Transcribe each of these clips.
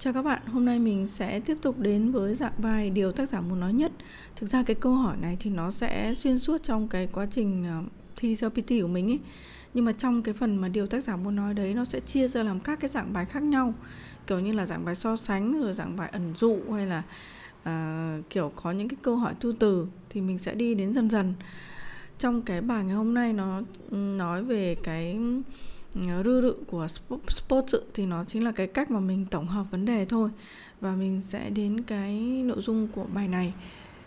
Chào các bạn, hôm nay mình sẽ tiếp tục đến với dạng bài điều tác giả muốn nói nhất. Thực ra cái câu hỏi này thì nó sẽ xuyên suốt trong cái quá trình ờ, thi GPT của mình ấy. Nhưng mà trong cái phần mà điều tác giả muốn nói đấy nó sẽ chia ra làm các cái dạng bài khác nhau. Kiểu như là dạng bài so sánh rồi dạng bài ẩn dụ hay là à, kiểu có những cái câu hỏi tu từ thì mình sẽ đi đến dần dần. Trong cái bài ngày hôm nay nó nói về cái Ờ, rư rự của sports thì nó chính là cái cách mà mình tổng hợp vấn đề thôi và mình sẽ đến cái nội dung của bài này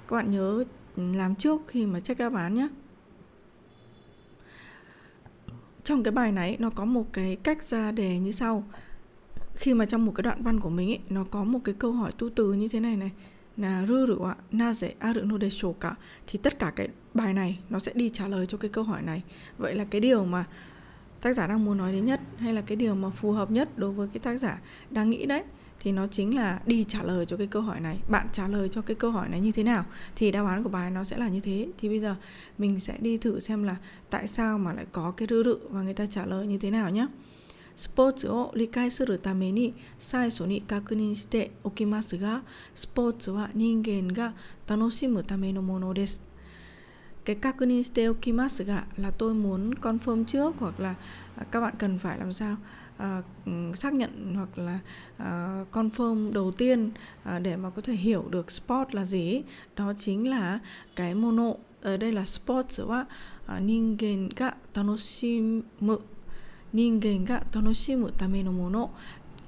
các bạn nhớ làm trước khi mà check đáp án nhé trong cái bài này nó có một cái cách ra đề như sau khi mà trong một cái đoạn văn của mình ấy, nó có một cái câu hỏi tu từ như thế này này là rư rự ạ na dễ a rự nô đề sổ cả thì tất cả cái bài này nó sẽ đi trả lời cho cái câu hỏi này vậy là cái điều mà tác giả đang muốn nói đến nhất hay là cái điều mà phù hợp nhất đối với cái tác giả đang nghĩ đấy thì nó chính là đi trả lời cho cái câu hỏi này bạn trả lời cho cái câu hỏi này như thế nào thì đáp án của bài nó sẽ là như thế thì bây giờ mình sẽ đi thử xem là tại sao mà lại có cái rư rự và người ta trả lời như thế nào nhé スポーツを理解するために最初に確認しておきますが、スポーツは人間が楽しむためのものです。cái các ni steokimasu ạ là tôi muốn confirm trước hoặc là à, các bạn cần phải làm sao à, ừ, xác nhận hoặc là à, confirm đầu tiên à, để mà có thể hiểu được sport là gì đó chính là cái mono ở đây là sport giữa à, ningen ga tanoshimu ningen ga tanoshimu tame no mono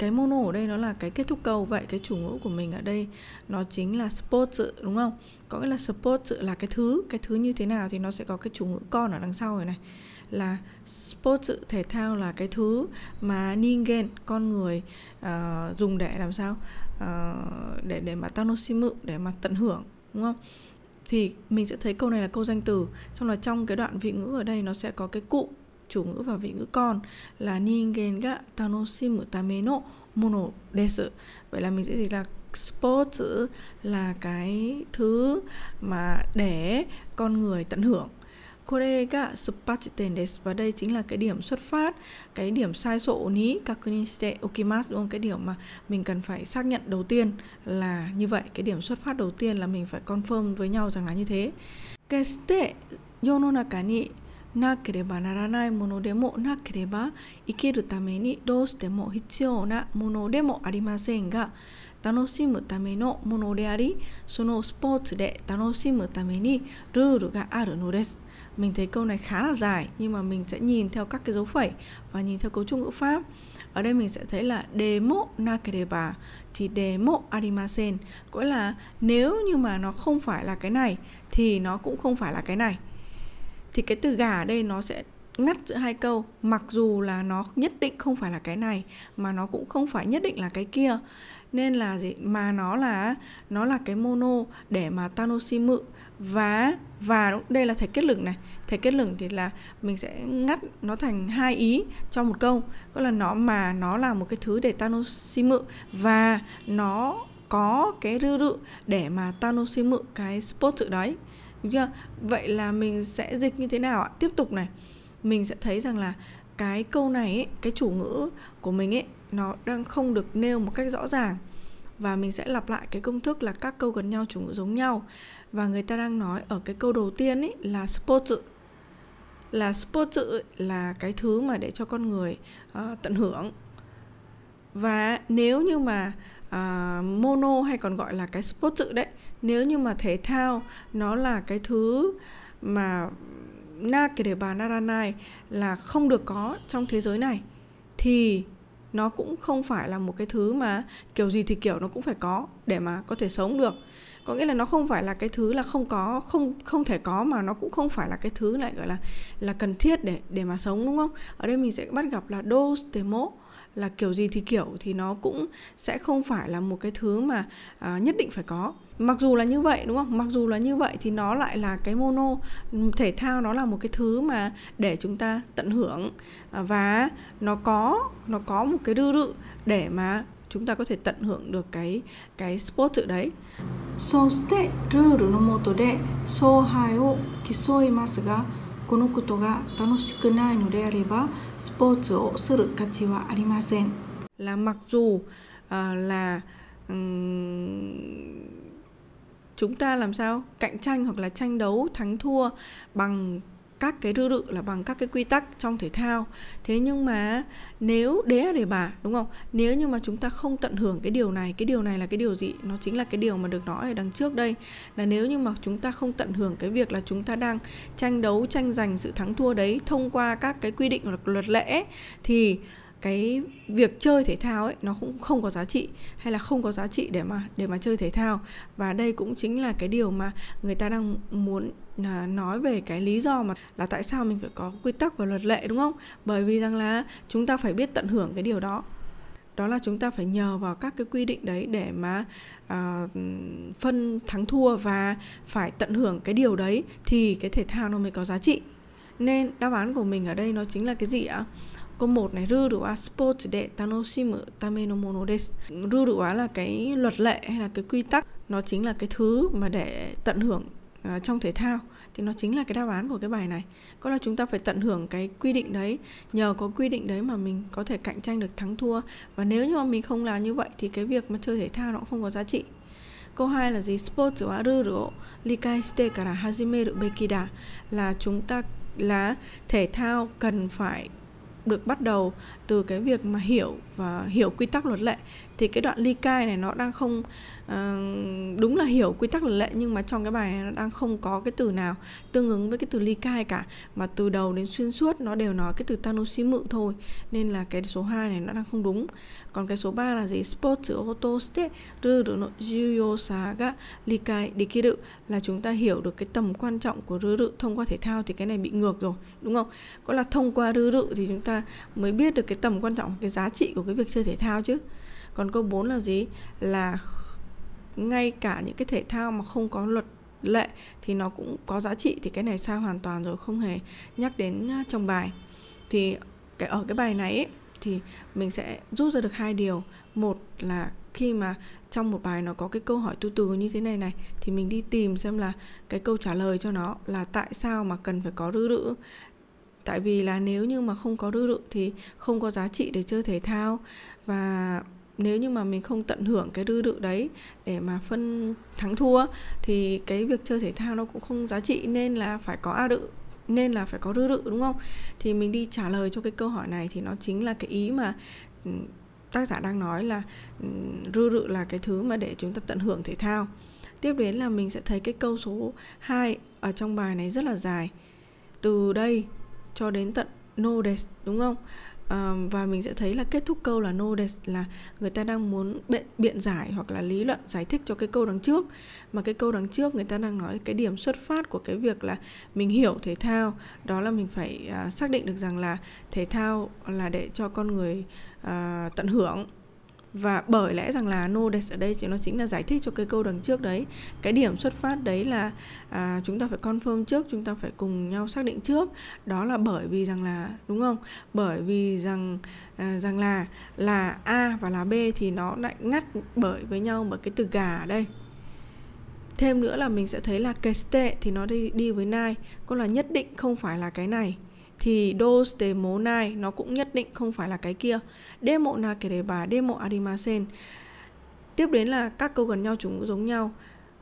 cái mono ở đây nó là cái kết thúc câu vậy cái chủ ngữ của mình ở đây nó chính là support đúng không có nghĩa là support là cái thứ cái thứ như thế nào thì nó sẽ có cái chủ ngữ con ở đằng sau rồi này là sport thể thao là cái thứ mà ningen con người uh, dùng để làm sao uh, để để mà tanoshimu để mà tận hưởng đúng không thì mình sẽ thấy câu này là câu danh từ xong là trong cái đoạn vị ngữ ở đây nó sẽ có cái cụm chủ ngữ và vị ngữ con là ningen ga tanoshimu tame no mono desu. Vậy là mình sẽ dịch là sport là cái thứ mà để con người tận hưởng. Kore ga suppachiten desu và đây chính là cái điểm xuất phát, cái điểm sai sổ ní kakunin shite okimasu đúng không? Cái điểm mà mình cần phải xác nhận đầu tiên là như vậy, cái điểm xuất phát đầu tiên là mình phải confirm với nhau rằng là như thế. Keste yononaka ni なければならないものでもなければ生きるためにどうしても必要なものでもありませんが楽しむためのものでありそのスポーツで楽しむためにルールがあるのです Mình thấy câu này khá là dài nhưng mà mình sẽ nhìn theo các cái dấu phẩy và nhìn theo cấu trúc ngữ pháp. Ở đây mình sẽ thấy là demo nakereba thì demo arimasen, gọi là nếu như mà nó không phải là cái này thì nó cũng không phải là cái này thì cái từ gà ở đây nó sẽ ngắt giữa hai câu mặc dù là nó nhất định không phải là cái này mà nó cũng không phải nhất định là cái kia nên là gì mà nó là nó là cái mono để mà tanoshi mự và và đây là thể kết lửng này thể kết lửng thì là mình sẽ ngắt nó thành hai ý cho một câu có là nó mà nó là một cái thứ để tanoshi mự và nó có cái rư rự để mà tanoshi mự cái spot sự đấy đúng chưa vậy là mình sẽ dịch như thế nào ạ tiếp tục này mình sẽ thấy rằng là cái câu này ấy, cái chủ ngữ của mình ấy nó đang không được nêu một cách rõ ràng và mình sẽ lặp lại cái công thức là các câu gần nhau chủ ngữ giống nhau và người ta đang nói ở cái câu đầu tiên ấy là sport là sport là cái thứ mà để cho con người uh, tận hưởng và nếu như mà uh, mono hay còn gọi là cái sport đấy nếu như mà thể thao nó là cái thứ mà na kể để bà Naranai là không được có trong thế giới này thì nó cũng không phải là một cái thứ mà kiểu gì thì kiểu nó cũng phải có để mà có thể sống được có nghĩa là nó không phải là cái thứ là không có không không thể có mà nó cũng không phải là cái thứ lại gọi là là cần thiết để để mà sống đúng không ở đây mình sẽ bắt gặp là dos de mot là kiểu gì thì kiểu thì nó cũng sẽ không phải là một cái thứ mà à, nhất định phải có mặc dù là như vậy đúng không mặc dù là như vậy thì nó lại là cái mono thể thao nó là một cái thứ mà để chúng ta tận hưởng à, và nó có nó có một cái rư rự để mà chúng ta có thể tận hưởng được cái cái sport sự đấy そしてルールのもとで勝敗を競いますがこのことが楽しくないのであればスポーツをする価値はありません。là mặc dù uh, là um, chúng ta làm sao cạnh tranh hoặc là tranh đấu thắng thua bằng các cái rư rự là bằng các cái quy tắc trong thể thao thế nhưng mà nếu đế để bà đúng không nếu như mà chúng ta không tận hưởng cái điều này cái điều này là cái điều gì nó chính là cái điều mà được nói ở đằng trước đây là nếu như mà chúng ta không tận hưởng cái việc là chúng ta đang tranh đấu tranh giành sự thắng thua đấy thông qua các cái quy định luật lệ thì cái việc chơi thể thao ấy nó cũng không có giá trị hay là không có giá trị để mà để mà chơi thể thao và đây cũng chính là cái điều mà người ta đang muốn à, nói về cái lý do mà là tại sao mình phải có quy tắc và luật lệ đúng không bởi vì rằng là chúng ta phải biết tận hưởng cái điều đó đó là chúng ta phải nhờ vào các cái quy định đấy để mà uh, phân thắng thua và phải tận hưởng cái điều đấy thì cái thể thao nó mới có giá trị nên đáp án của mình ở đây nó chính là cái gì ạ Câu 1 này, ruru wa sports de tanoshimu tame no mono desu. Ruru là cái luật lệ hay là cái quy tắc, nó chính là cái thứ mà để tận hưởng uh, trong thể thao thì nó chính là cái đáp án của cái bài này. Có là chúng ta phải tận hưởng cái quy định đấy, nhờ có quy định đấy mà mình có thể cạnh tranh được thắng thua và nếu như mà mình không làm như vậy thì cái việc mà chơi thể thao nó cũng không có giá trị. Câu 2 là gì? Sports wa ruru o likai shite kara hajimeru beki da là chúng ta là thể thao cần phải được bắt đầu từ cái việc mà hiểu và hiểu quy tắc luật lệ thì cái đoạn ly cai này nó đang không uh, đúng là hiểu quy tắc luật lệ nhưng mà trong cái bài này nó đang không có cái từ nào tương ứng với cái từ ly cai cả mà từ đầu đến xuyên suốt nó đều nói cái từ tanoshi mự thôi nên là cái số 2 này nó đang không đúng còn cái số 3 là gì sports auto state rư rự nội juyo saga ly cai dikiru là chúng ta hiểu được cái tầm quan trọng của rư rự thông qua thể thao thì cái này bị ngược rồi đúng không có là thông qua rư rự thì chúng ta mới biết được cái tầm quan trọng cái giá trị của cái việc chơi thể thao chứ còn câu 4 là gì là ngay cả những cái thể thao mà không có luật lệ thì nó cũng có giá trị thì cái này sai hoàn toàn rồi không hề nhắc đến à, trong bài thì cái ở cái bài này ấy, thì mình sẽ rút ra được hai điều một là khi mà trong một bài nó có cái câu hỏi tu từ như thế này này thì mình đi tìm xem là cái câu trả lời cho nó là tại sao mà cần phải có rư rữ tại vì là nếu như mà không có đư đựng thì không có giá trị để chơi thể thao và nếu như mà mình không tận hưởng cái đư đựng đấy để mà phân thắng thua thì cái việc chơi thể thao nó cũng không giá trị nên là phải có a đự nên là phải có đư đự đúng không thì mình đi trả lời cho cái câu hỏi này thì nó chính là cái ý mà tác giả đang nói là rư rự là cái thứ mà để chúng ta tận hưởng thể thao tiếp đến là mình sẽ thấy cái câu số 2 ở trong bài này rất là dài từ đây cho đến tận no đúng không à, và mình sẽ thấy là kết thúc câu là no là người ta đang muốn biện, biện giải hoặc là lý luận giải thích cho cái câu đằng trước mà cái câu đằng trước người ta đang nói cái điểm xuất phát của cái việc là mình hiểu thể thao đó là mình phải à, xác định được rằng là thể thao là để cho con người à, tận hưởng và bởi lẽ rằng là no des ở đây thì nó chính là giải thích cho cái câu đằng trước đấy cái điểm xuất phát đấy là à, chúng ta phải confirm trước chúng ta phải cùng nhau xác định trước đó là bởi vì rằng là đúng không bởi vì rằng à, rằng là là a và là b thì nó lại ngắt bởi với nhau bởi cái từ gà ở đây thêm nữa là mình sẽ thấy là cái thì nó đi đi với nai có là nhất định không phải là cái này thì dos de monai nó cũng nhất định không phải là cái kia demo na kể đề bà demo arimasen tiếp đến là các câu gần nhau chúng cũng giống nhau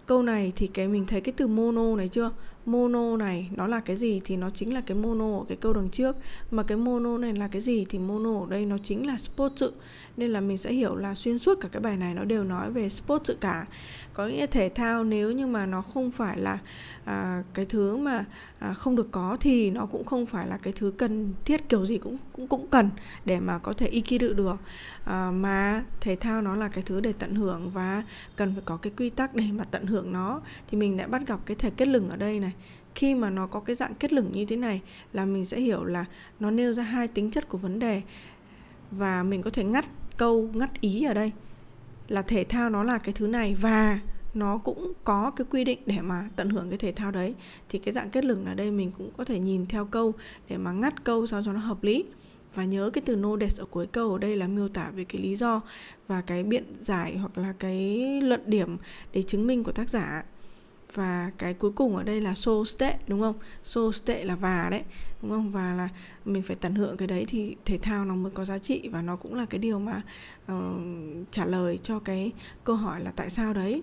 câu này thì cái mình thấy cái từ mono này chưa mono này nó là cái gì thì nó chính là cái mono ở cái câu đằng trước mà cái mono này là cái gì thì mono ở đây nó chính là sport sự nên là mình sẽ hiểu là xuyên suốt cả cái bài này nó đều nói về sport sự cả có nghĩa thể thao nếu như mà nó không phải là à, cái thứ mà à, không được có thì nó cũng không phải là cái thứ cần thiết kiểu gì cũng cũng cũng cần để mà có thể ikiru được à, mà thể thao nó là cái thứ để tận hưởng và cần phải có cái quy tắc để mà tận hưởng nó thì mình đã bắt gặp cái thể kết lửng ở đây này này khi mà nó có cái dạng kết lửng như thế này là mình sẽ hiểu là nó nêu ra hai tính chất của vấn đề và mình có thể ngắt câu ngắt ý ở đây là thể thao nó là cái thứ này và nó cũng có cái quy định để mà tận hưởng cái thể thao đấy thì cái dạng kết lửng ở đây mình cũng có thể nhìn theo câu để mà ngắt câu sao cho nó hợp lý và nhớ cái từ nodes ở cuối câu ở đây là miêu tả về cái lý do và cái biện giải hoặc là cái luận điểm để chứng minh của tác giả và cái cuối cùng ở đây là so state đúng không so state là và đấy đúng không và là mình phải tận hưởng cái đấy thì thể thao nó mới có giá trị và nó cũng là cái điều mà uh, trả lời cho cái câu hỏi là tại sao đấy